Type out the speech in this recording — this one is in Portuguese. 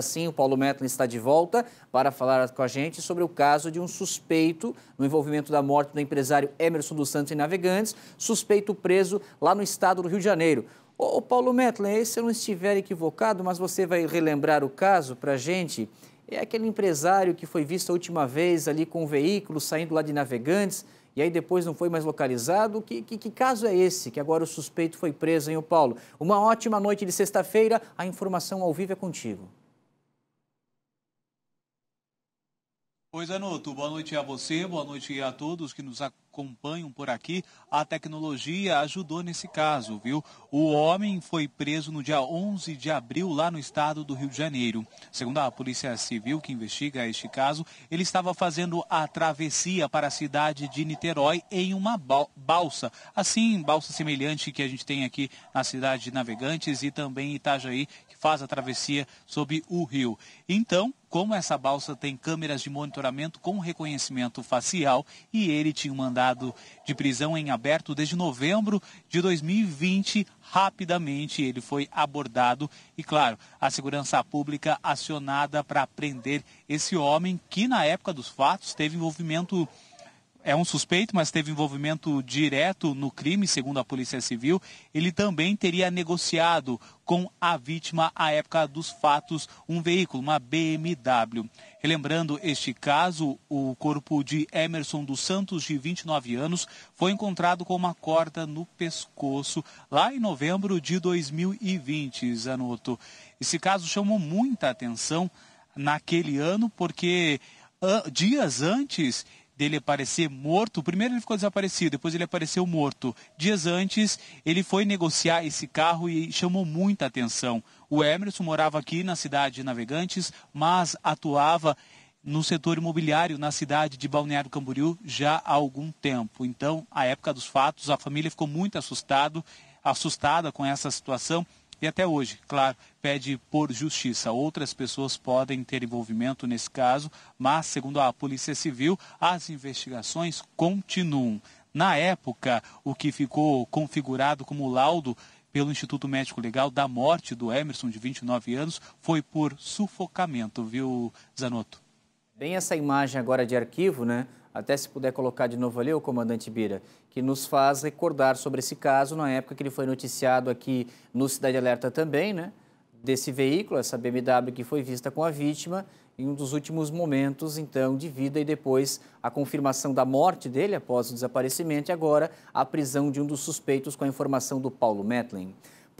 Assim, o Paulo Metlin está de volta para falar com a gente sobre o caso de um suspeito no envolvimento da morte do empresário Emerson dos Santos em Navegantes, suspeito preso lá no estado do Rio de Janeiro. Ô, Paulo Metlin, se eu não estiver equivocado, mas você vai relembrar o caso para a gente, é aquele empresário que foi visto a última vez ali com o um veículo saindo lá de Navegantes e aí depois não foi mais localizado. Que, que, que caso é esse que agora o suspeito foi preso, hein, o Paulo? Uma ótima noite de sexta-feira, a informação ao vivo é contigo. Pois é, Nuto, boa noite a você, boa noite a todos que nos acompanham acompanham por aqui, a tecnologia ajudou nesse caso, viu? O homem foi preso no dia 11 de abril lá no estado do Rio de Janeiro. Segundo a Polícia Civil, que investiga este caso, ele estava fazendo a travessia para a cidade de Niterói em uma balsa. Assim, balsa semelhante que a gente tem aqui na cidade de Navegantes e também Itajaí, que faz a travessia sob o rio. Então, como essa balsa tem câmeras de monitoramento com reconhecimento facial e ele tinha um mandado mandado de prisão em aberto desde novembro de 2020. Rapidamente ele foi abordado e, claro, a segurança pública acionada para prender esse homem que, na época dos fatos, teve envolvimento é um suspeito, mas teve envolvimento direto no crime, segundo a Polícia Civil. Ele também teria negociado com a vítima, à época dos fatos, um veículo, uma BMW. Relembrando este caso, o corpo de Emerson dos Santos, de 29 anos, foi encontrado com uma corda no pescoço lá em novembro de 2020, Zanotto. Esse caso chamou muita atenção naquele ano, porque ah, dias antes dele aparecer morto, primeiro ele ficou desaparecido, depois ele apareceu morto. Dias antes, ele foi negociar esse carro e chamou muita atenção. O Emerson morava aqui na cidade de Navegantes, mas atuava no setor imobiliário na cidade de Balneário Camboriú já há algum tempo. Então, à época dos fatos, a família ficou muito assustado, assustada com essa situação e até hoje, claro, pede por justiça. Outras pessoas podem ter envolvimento nesse caso, mas, segundo a Polícia Civil, as investigações continuam. Na época, o que ficou configurado como laudo pelo Instituto Médico Legal da morte do Emerson, de 29 anos, foi por sufocamento, viu, Zanotto? Bem essa imagem agora de arquivo, né? Até se puder colocar de novo ali, o comandante Bira, que nos faz recordar sobre esse caso na época que ele foi noticiado aqui no Cidade Alerta também, né? Desse veículo, essa BMW que foi vista com a vítima em um dos últimos momentos, então, de vida e depois a confirmação da morte dele após o desaparecimento e agora a prisão de um dos suspeitos com a informação do Paulo Metlin.